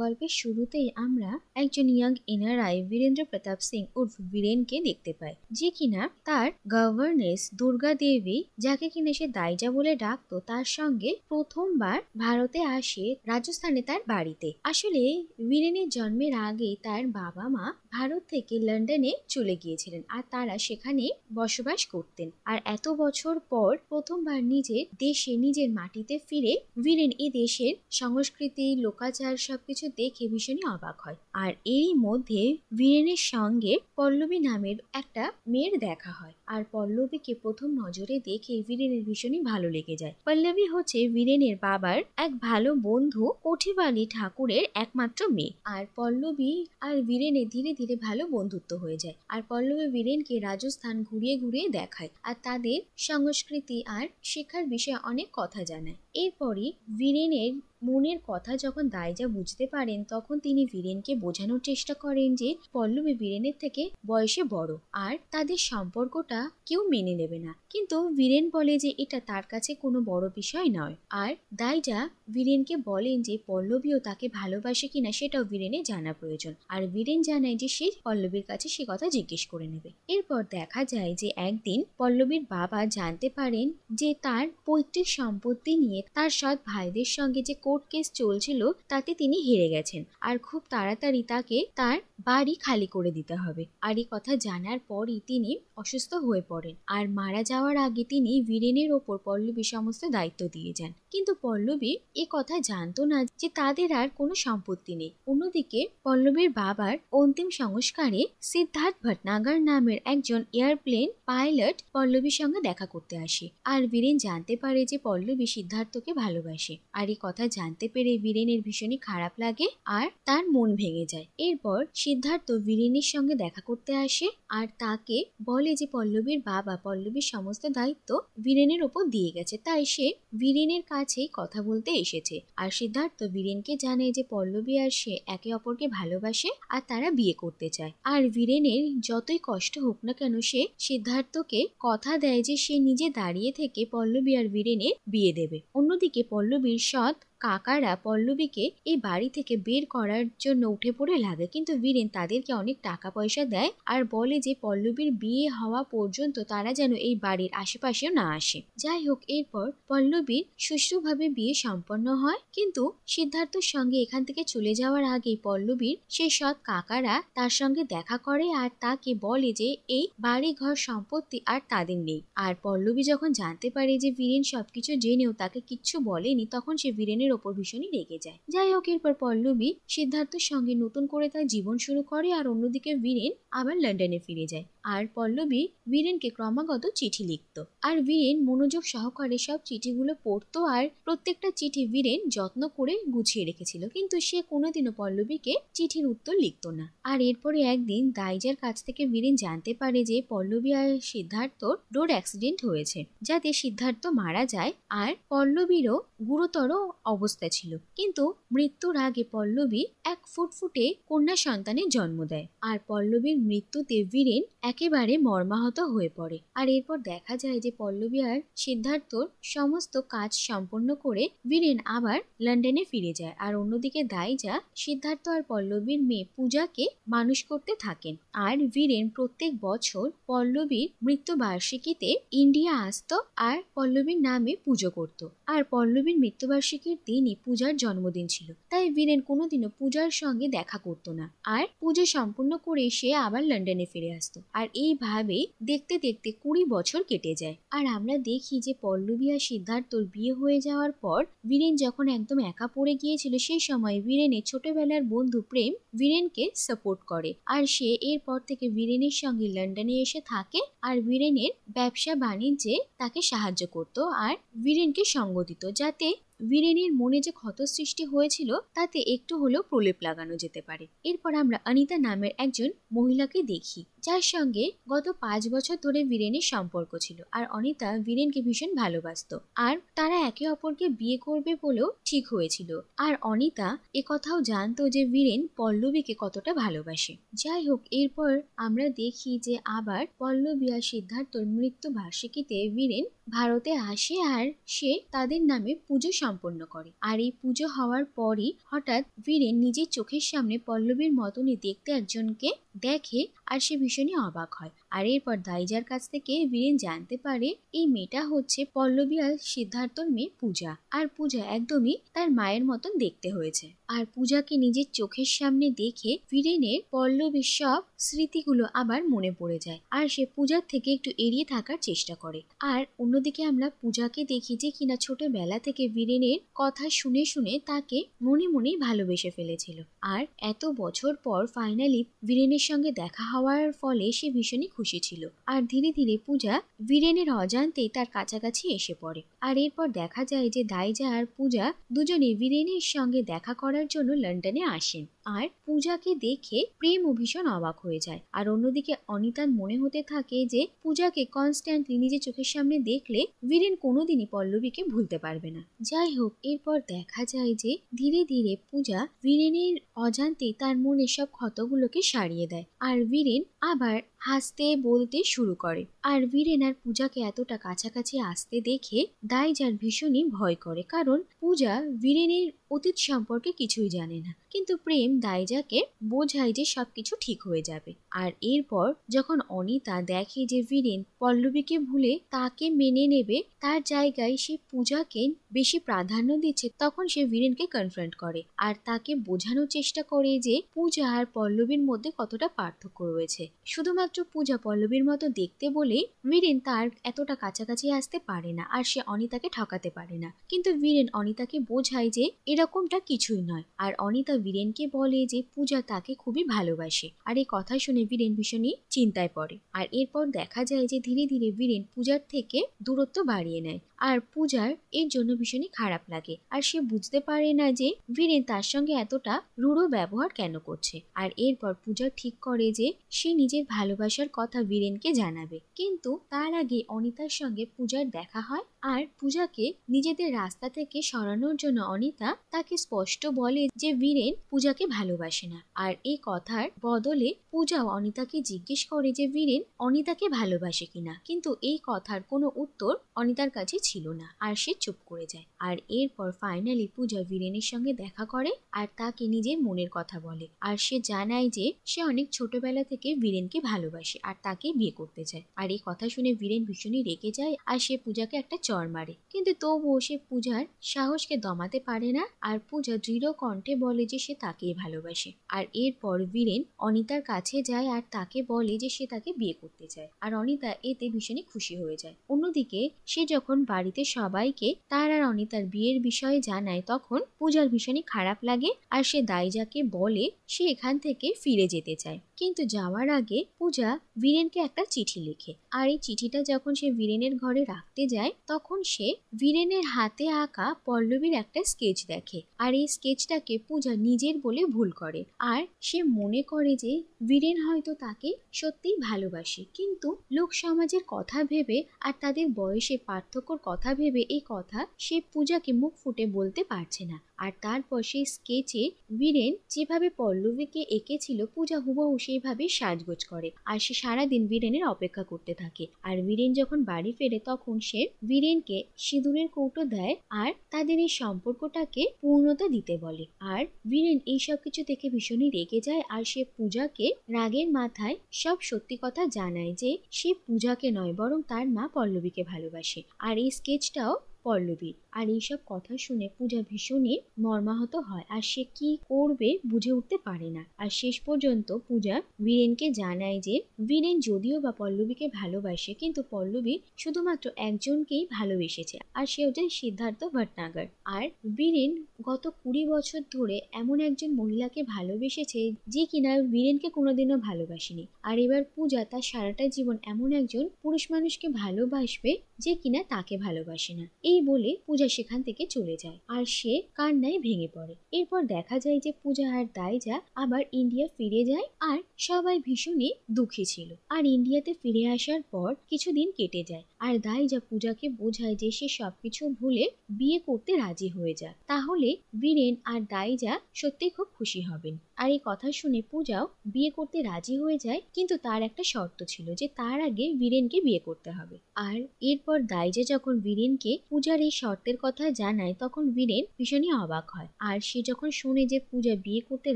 গল্পের শুরুতেই আমরা একজন ইয়াং এনআরআই বীরেন্দ্র প্রতাপ সিং উর্ফ বীরেনকে দেখতে পাই যে কিনা তার গভর্নেস দুর্গা দেবী যাকে কিনা সে দাইজা বলে ডাকতো তার সঙ্গে প্রথমবার ভারতে আসে রাজস্থানে তার বাড়িতে আসলে বীরেনের জন্মের আগে তার বাবা মা ভারত থেকে লন্ডনে চলে গিয়েছিলেন আর তারা সেখানে বসবাস করতেন আর এত বছর পর প্রথমবার নিজের দেশে নিজের মাটিতে ফিরে বীরেন এ দেশের সংস্কৃতি লোকাচার সবকিছু কিছু দেখে ভীষণই অবাক হয় আর এরই মধ্যে বীরেনের সঙ্গে পল্লবী নামের একটা মেয়ের দেখা হয় আর পল্লবীকে প্রথম নজরে দেখে বীরেনের ভীষণই ভালো লেগে যায় পল্লবী হচ্ছে বীরেনের বাবার এক ভালো বন্ধু কঠিবালি ঠাকুরের একমাত্র মেয়ে আর পল্লবী আর বীরেনে ধীরে ধীরে ভালো বন্ধুত্ব হয়ে যায় আর পল্লবী বীরেনকে রাজস্থান ঘুরিয়ে ঘুরিয়ে দেখায় আর তাদের সংস্কৃতি আর শিক্ষার বিষয়ে অনেক কথা জানায় এরপরে ভিরেনের মনের কথা যখন দায়জা বুঝতে পারেন তখন তিনি বীরেনকে বোঝানোর চেষ্টা করেন যে পল্লবী বীরেনের থেকে বয়সে বড় আর তাদের সম্পর্কটা কেউ মেনে নেবে না কিন্তু ভিরেন বলে যে এটা তার কাছে কোনো বড় বিষয় নয় আর দায়জা বীরেনকে বলেন যে পল্লবীও তাকে ভালোবাসে কিনা সেটাও ভিরেনে জানা প্রয়োজন আর বীরেন জানায় যে সে পল্লবীর কাছে সে কথা জিজ্ঞেস করে নেবে এরপর দেখা যায় যে একদিন পল্লবীর বাবা জানতে পারেন যে তার পৈতৃক সম্পত্তি নিয়ে তার সৎ ভাইদের সঙ্গে যে কোর্ট কেস চলছিল তাতে তিনি হেরে গেছেন আর খুব তাড়াতাড়ি তাকে তার বাড়ি খালি করে দিতে হবে আর এই কথা জানার পরই তিনি অসুস্থ হয়ে পড়েন আর মারা যাওয়ার আগে তিনি বীরেনের ওপর পল্লবী সমস্ত দায়িত্ব দিয়ে যান কিন্তু পল্লবী এ কথা জানতো না যে তাদের আর কোনো সম্পত্তি নেই অন্যদিকে পল্লবীর বাবার অন্তিম সংস্কারে সিদ্ধার্থ ভটনাগর নামের একজন এয়ারপ্লেন পাইলট পল্লবীর সঙ্গে দেখা করতে আসে আর বীরেন জানতে পারে যে পল্লবী সিদ্ধার্থকে ভালোবাসে আর এই কথা জানতে পেরে বীরেনের ভীষণই খারাপ লাগে আর তার মন ভেঙে যায় এরপর সিদ্ধার্থ বীরেনের সঙ্গে দেখা করতে আসে আর তাকে বলে যে পল্লবীর বাবা পল্লবীর সমস্ত দায়িত্ব বীরেনের ওপর দিয়ে গেছে তাই সে বীরেনের কাছেই কথা বলতে এসেছে আর সিদ্ধার্থ বীরেনকে জানে যে পল্লবী আর সে একে অপরকে ভালোবাসে আর তারা বিয়ে করতে চায় আর বীরেনের যতই কষ্ট হোক না কেন সে সিদ্ধার্থকে কথা দেয় যে সে নিজে দাঁড়িয়ে থেকে পল্লবী আর বীরেনের বিয়ে দেবে অন্যদিকে পল্লবীর সৎ কাকারা পল্লবীকে এই বাড়ি থেকে বের করার জন্য উঠে পড়ে লাগে কিন্তু বীরেন তাদেরকে অনেক টাকা পয়সা দেয় আর বলে যে পল্লবীর বিয়ে হওয়া পর্যন্ত তারা যেন এই বাড়ির আশেপাশেও না আসে যাই হোক এরপর পল্লবীর সুষ্ঠুভাবে বিয়ে সম্পন্ন হয় কিন্তু সিদ্ধার্থর সঙ্গে এখান থেকে চলে যাওয়ার আগেই পল্লবীর সেই সৎ কাকারা তার সঙ্গে দেখা করে আর তাকে বলে যে এই বাড়ি ঘর সম্পত্তি আর তাদের নেই আর পল্লবী যখন জানতে পারে যে বীরেন সবকিছু জেনেও তাকে কিচ্ছু বলেনি তখন সে বীরেনের ওপর ভীষণই রেগে যায় যাই হোক এরপর পল্লবী সিদ্ধার্থের সঙ্গে নতুন করে তার জীবন শুরু করে আর অন্যদিকে বীরেন আবার লন্ডনে ফিরে যায় আর পল্লবী বীরেনকে ক্রমাগত চিঠি লিখত আর বীরেন মনোযোগ সহকারে সব চিঠিগুলো পড়তো আর প্রত্যেকটা চিঠি বীরেন যত্ন করে গুছিয়ে রেখেছিল কিন্তু সে কোনোদিনও পল্লবীকে চিঠির উত্তর লিখত না আর এরপরে একদিন দাইজার কাছ থেকে বীরেন জানতে পারে যে পল্লবী আর সিদ্ধার্থর রোড অ্যাক্সিডেন্ট হয়েছে যাতে সিদ্ধার্থ মারা যায় আর পল্লবীরও গুরুতর অবস্থা ছিল কিন্তু মৃত্যুর আগে পল্লবী এক ফুটফুটে কন্যা সন্তানের জন্ম দেয় আর পল্লবীর মৃত্যুতে বীরেন এক একেবারে মর্মাহত হয়ে পড়ে আর এরপর দেখা যায় যে পল্লবী আর সিদ্ধার্থর সমস্ত কাজ সম্পন্ন করে বীরেন আবার লন্ডনে ফিরে যায় আর অন্যদিকে যা সিদ্ধার্থ আর পল্লবীর মেয়ে পূজাকে মানুষ করতে থাকেন আর বীরেন প্রত্যেক বছর পল্লবীর মৃত্যুবার্ষিকীতে ইন্ডিয়া আসত আর পল্লবীর নামে পুজো করত আর পল্লবীর মৃত্যুবার্ষিকীর দিনই পূজার জন্মদিন ছিল তাই বীরেন কোনোদিনও পূজার সঙ্গে দেখা করত না আর পুজো সম্পূর্ণ করে সে আবার লন্ডনে ফিরে আসতো আর আর এইভাবে দেখতে দেখতে কুড়ি বছর কেটে যায় আর আমরা দেখি যে পল্লবী আর সিদ্ধার্থর বিয়ে হয়ে যাওয়ার পর বীরেন যখন একদম একা পড়ে গিয়েছিল সেই সময় বীরেনের ছোটবেলার বন্ধু প্রেম বীরেনকে সাপোর্ট করে আর সে এরপর থেকে বীরেনের সঙ্গে লন্ডনে এসে থাকে আর বীরেনের ব্যবসা বাণিজ্যে তাকে সাহায্য করত আর বীরেনকে সঙ্গ দিত যাতে বীরেনের মনে যে ক্ষত সৃষ্টি হয়েছিল তাতে একটু হলেও প্রলেপ লাগানো যেতে পারে এরপর আমরা অনিতা নামের একজন মহিলাকে দেখি যার সঙ্গে গত পাঁচ বছর ধরে বীরেনের সম্পর্ক ছিল আর অনিতা বীরেনকে ভীষণ ভালোবাসত আর তারা একে অপরকে বিয়ে করবে বলেও ঠিক হয়েছিল আর অনিতা এ কথাও জানতো যে বীরেন পল্লবীকে কতটা ভালোবাসে যাই হোক এরপর আমরা দেখি যে আবার পল্লবী আর সিদ্ধার্থর মৃত্যু বার্ষিকীতে বীরেন ভারতে আসে আর সে তাদের নামে পুজো সম্পন্ন করে আর এই পুজো হওয়ার পরই হঠাৎ বীরেন নিজের চোখের সামনে পল্লবীর মতনই দেখতে একজনকে দেখে আর সে ভীষণই অবাক হয় আর এরপর দাইজার কাছ থেকে বীরেন জানতে পারে এই মেয়েটা হচ্ছে পল্লবী আর সিদ্ধার্থর মেয়ে পূজা আর পূজা একদমই তার মায়ের মতন দেখতে হয়েছে আর পূজাকে নিজের চোখের সামনে দেখে ফিরেনের পল্লবীর সব স্মৃতিগুলো আবার মনে পড়ে যায় আর সে পূজার থেকে একটু এড়িয়ে থাকার চেষ্টা করে আর অন্যদিকে আমরা পূজাকে দেখি যে কিনা ছোটবেলা থেকে বীরেনের কথা শুনে শুনে তাকে মনে মনে ভালোবেসে ফেলেছিল আর এত বছর পর ফাইনালি বীরেনের সঙ্গে দেখা হওয়ার ফলে সে ভীষণই খুশি ছিল আর ধীরে ধীরে পূজা বীরেনের অজান্তেই তার কাছাকাছি এসে পড়ে আর এরপর দেখা যায় যে দাইজা আর পূজা দুজনে বীরেনের সঙ্গে দেখা করে পড়ার জন্য লন্ডনে আসেন আর পূজাকে দেখে ও ভীষণ অবাক হয়ে যায় আর অন্যদিকে অনিতার মনে হতে থাকে যে পূজাকে কনস্ট্যান্টলি নিজের চোখের সামনে দেখলে বীরেন কোনোদিনই পল্লবীকে ভুলতে পারবে না যাই হোক এরপর দেখা যায় যে ধীরে ধীরে পূজা বীরেনের অজান্তে তার মনের সব ক্ষতগুলোকে সারিয়ে দেয় আর বীরেন আবার হাসতে বলতে শুরু করে আর বীরেন আর পূজাকে এতটা কাছাকাছি আসতে দেখে দাইজার ভীষণই ভয় করে কারণ পূজা বীরেনের অতীত সম্পর্কে কিছুই জানে না কিন্তু প্রেম দাইজাকে বোঝায় যে সবকিছু ঠিক হয়ে যাবে আর এরপর যখন অনিতা দেখে যে বীরেন পল্লবীকে ভুলে তাকে মেনে নেবে তার জায়গায় সে পূজাকে বেশি প্রাধান্য দিচ্ছে তখন সে বীরেনকে কনফ্রন্ট করে আর তাকে বোঝানোর চেষ্টা করে যে পূজা আর পল্লবীর মধ্যে কতটা পার্থক্য রয়েছে শুধুমাত্র পূজা পল্লবীর মতো দেখতে বলেই বীরেন তার এতটা কাছাকাছি আসতে পারে না আর সে অনিতাকে ঠকাতে পারে না কিন্তু বীরেন অনিতাকে বোঝায় যে এরকমটা কিছুই নয় আর অনিতা বীরেনকে বলে বলে যে পূজা তাকে খুবই ভালোবাসে আর এই কথা শুনে বীরেন ভীষণই চিন্তায় পড়ে আর এরপর দেখা যায় যে ধীরে ধীরে বীরেন পূজার থেকে দূরত্ব বাড়িয়ে নেয় আর পূজার এর জন্য ভীষণই খারাপ লাগে আর সে বুঝতে পারে না যে বীরেন তার সঙ্গে এতটা রূঢ় ব্যবহার কেন করছে আর এরপর পূজা ঠিক করে যে সে নিজের ভালোবাসার কথা বীরেনকে জানাবে কিন্তু তার আগে অনিতার সঙ্গে পূজার দেখা হয় আর পূজাকে নিজেদের রাস্তা থেকে সরানোর জন্য অনিতা তাকে স্পষ্ট বলে যে বীরেন পূজাকে ভালোবাসে না আর এই কথার বদলে পূজাও অনিতাকে জিজ্ঞেস করে যে বীরেন অনিতাকে ভালোবাসে কিনা কিন্তু এই কথার কোনো উত্তর অনিতার কাছে ছিল না আর সে চুপ করে যায় আর এরপর ফাইনালি পূজা বীরেনের সঙ্গে দেখা করে আর তাকে নিজের মনের কথা বলে আর সে জানায় যে সে অনেক ছোটবেলা থেকে বীরেনকে ভালোবাসে আর তাকে বিয়ে করতে চায় আর এই কথা শুনে বীরেন ভীষণই রেগে যায় আর সে পূজাকে একটা চর মারে কিন্তু তবুও সে পূজার সাহসকে দমাতে পারে না আর পূজা দৃঢ় কণ্ঠে বলে যে সে তাকেই ভালোবাসে আর এরপর বীরেন অনিতার কাছে যায় আর তাকে বলে যে সে তাকে বিয়ে করতে চায় আর অনিতা এতে ভীষণই খুশি হয়ে যায় অন্যদিকে সে যখন বাড়িতে সবাইকে তার আর অনিতার বিয়ের বিষয়ে জানায় তখন পূজার ভীষণই খারাপ লাগে আর সে দাইজাকে বলে সে এখান থেকে ফিরে যেতে চায় কিন্তু যাওয়ার আগে পূজা বীরেনকে একটা চিঠি লেখে আর এই চিঠিটা যখন সে বীরেনের ঘরে রাখতে যায় তখন সে বীরেনের হাতে আঁকা পল্লবীর একটা স্কেচ দেখে আর এই স্কেচটাকে পূজা নিজের বলে ভুল করে আর সে মনে করে যে বীরেন হয়তো তাকে সত্যিই ভালোবাসে কিন্তু লোক সমাজের কথা ভেবে আর তাদের বয়সে পার্থক্যর কথা ভেবে এই কথা সে পূজাকে মুখ ফুটে বলতে পারছে না আর তারপর সেই স্কেচে বীরেন যেভাবে পল্লবীকে এঁকেছিল পূজা হুবহু সেইভাবে সাজগোজ করে আর সে সারাদিন বীরেনের অপেক্ষা করতে থাকে আর বীরেন যখন বাড়ি ফেরে তখন সে বীরেনকে সিঁদুরের কৌটো দেয় আর তাদের এই সম্পর্কটাকে পূর্ণতা দিতে বলে আর বীরেন এই সব কিছু দেখে ভীষণই রেগে যায় আর সে পূজাকে রাগের মাথায় সব সত্যি কথা জানায় যে সে পূজাকে নয় বরং তার মা পল্লবীকে ভালোবাসে আর এই স্কেচটাও পল্লবীর আর এইসব কথা শুনে পূজা ভীষণই মর্মাহত হয় আর সে কি করবে বুঝে উঠতে পারে না আর শেষ পর্যন্ত পূজা বীরেনকে জানায় যে বীরেন যদিও বা পল্লবীকে ভালোবাসে কিন্তু পল্লবী শুধুমাত্র একজনকেই ভালোবেসেছে আর সে হচ্ছে সিদ্ধার্থ ভট্টনাগর আর বীরেন গত কুড়ি বছর ধরে এমন একজন মহিলাকে ভালোবেসেছে যে কিনা বীরেনকে কোনোদিনও ভালোবাসেনি আর এবার পূজা তার সারাটা জীবন এমন একজন পুরুষ মানুষকে ভালোবাসবে যে কিনা তাকে ভালোবাসে না এই বলে পূজা পূজা সেখান থেকে চলে যায় আর সে কান্নায় ভেঙে পড়ে এরপর দেখা যায় যে পূজা আর দাইজা আবার ইন্ডিয়া ফিরে যায় আর সবাই ভীষণই দুঃখী ছিল আর ইন্ডিয়াতে ফিরে আসার পর কিছুদিন কেটে যায় আর দাইজা পূজাকে বোঝায় যে সে সবকিছু ভুলে বিয়ে করতে রাজি হয়ে যায় তাহলে বীরেন আর দাইজা সত্যি খুব খুশি হবেন আর এই কথা শুনে পূজাও বিয়ে করতে রাজি হয়ে যায় কিন্তু তার একটা শর্ত ছিল যে তার আগে বীরেনকে বিয়ে করতে হবে আর এরপর দাইজা যখন বীরেনকে পূজার এই শর্তে বিয়ের কথা জানায় তখন বীরেন ভীষণই অবাক হয় আর সে যখন শুনে যে পূজা বিয়ে করতে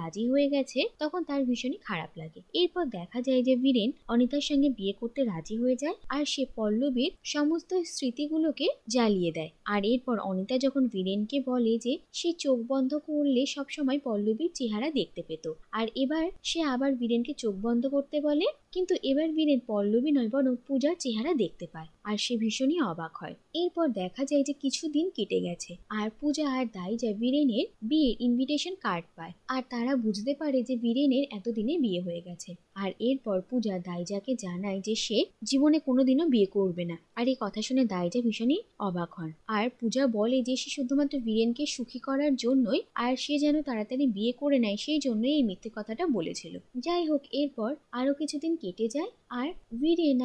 রাজি হয়ে গেছে তখন তার ভীষণই খারাপ লাগে এরপর দেখা যায় যে বীরেন অনিতার সঙ্গে বিয়ে করতে রাজি হয়ে যায় আর সে পল্লবীর সমস্ত স্মৃতিগুলোকে জ্বালিয়ে দেয় আর এরপর অনিতা যখন বীরেনকে বলে যে সে চোখ বন্ধ করলে সবসময় পল্লবীর চেহারা দেখতে পেত আর এবার সে আবার বীরেনকে চোখ বন্ধ করতে বলে কিন্তু এবার বীরের পল্লবী নয় বরং পূজার চেহারা দেখতে পায় আর সে ভীষণই অবাক হয় এরপর দেখা যায় যে কিছুদিন কেটে গেছে আর পূজা আর যা বীরেনের বিয়ের ইনভিটেশন কার্ড পায় আর তারা বুঝতে পারে যে বীরেনের এতদিনে বিয়ে হয়ে গেছে আর এরপর পূজা দাইজাকে জানায় যে সে জীবনে কোনোদিনও বিয়ে করবে না আর এই কথা শুনে দাইজা ভীষণই অবাক হন আর পূজা বলে যে সে শুধুমাত্র বীরেনকে সুখী করার জন্যই আর সে যেন তাড়াতাড়ি বিয়ে করে নেয় সেই জন্যই এই মিথ্যে কথাটা বলেছিল যাই হোক এরপর আরো কিছুদিন কেটে যায় আর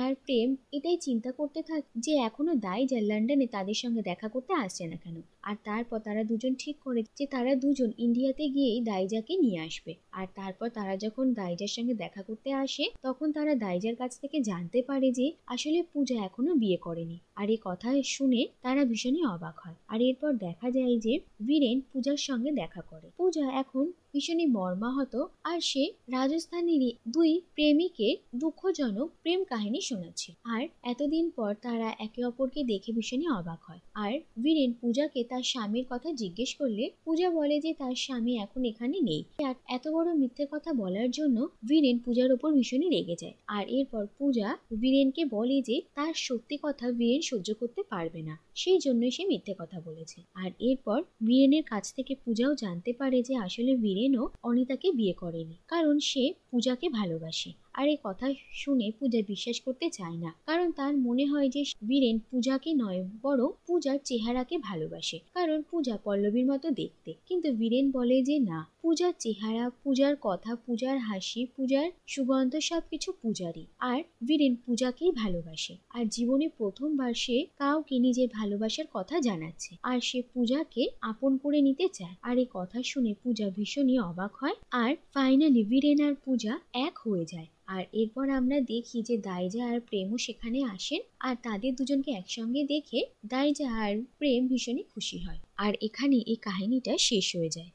আর প্রেম এটাই চিন্তা করতে থাক যে এখনো দায় যা লন্ডনে তাদের সঙ্গে দেখা করতে আসছে না কেন আর তারপর তারা দুজন ঠিক করে যে তারা দুজন ইন্ডিয়াতে গিয়েই দাইজাকে নিয়ে আসবে আর তারপর তারা যখন দাইজার সঙ্গে দেখা করতে আসে তখন তারা দাইজার কাছ থেকে জানতে পারে যে আসলে পূজা এখনো বিয়ে করেনি আর এই কথা শুনে তারা ভীষণই অবাক হয় আর এরপর দেখা যায় যে বীরেন পূজার সঙ্গে দেখা করে পূজা এখন ভীষণই মর্মাহত আর সে রাজস্থানেরই দুই প্রেমিকে দুঃখজন জনক প্রেম কাহিনী শোনাচ্ছিল আর এতদিন পর তারা একে অপরকে দেখে ভীষণই অবাক হয় আর বীরেন পূজাকে তার স্বামীর কথা জিজ্ঞেস করলে পূজা বলে যে তার স্বামী এখন এখানে নেই আর এত বড় মিথ্যে কথা বলার জন্য বীরেন পূজার উপর ভীষণই রেগে যায় আর এরপর পূজা বীরেনকে বলে যে তার সত্যি কথা বীরেন সহ্য করতে পারবে না সেই জন্য সে মিথ্যে কথা বলেছে আর এরপর বীরেনের কাছ থেকে পূজাও জানতে পারে যে আসলে বীরেনও অনিতাকে বিয়ে করেনি কারণ সে পূজাকে ভালোবাসে আর এই কথা শুনে পূজা বিশ্বাস করতে চায় না কারণ তার মনে হয় যে বীরেন পূজাকে নয় বরং পূজার চেহারাকে ভালোবাসে কারণ পূজা পল্লবীর মতো দেখতে কিন্তু বীরেন বলে যে না পূজার চেহারা পূজার কথা পূজার হাসি পূজার সুগন্ধ সবকিছু পূজারই আর বীরেন পূজাকেই ভালোবাসে আর জীবনে প্রথমবার সে কাউকে নিজের ভালোবাসার কথা জানাচ্ছে আর সে পূজাকে আপন করে নিতে চায় আর এই কথা শুনে পূজা ভীষণই অবাক হয় আর ফাইনালি বীরেন আর পূজা এক হয়ে যায় আর এরপর আমরা দেখি যে দাইজা আর প্রেমও সেখানে আসেন আর তাদের দুজনকে একসঙ্গে দেখে দাইজা আর প্রেম ভীষণই খুশি হয় আর এখানে এই কাহিনীটা শেষ হয়ে যায়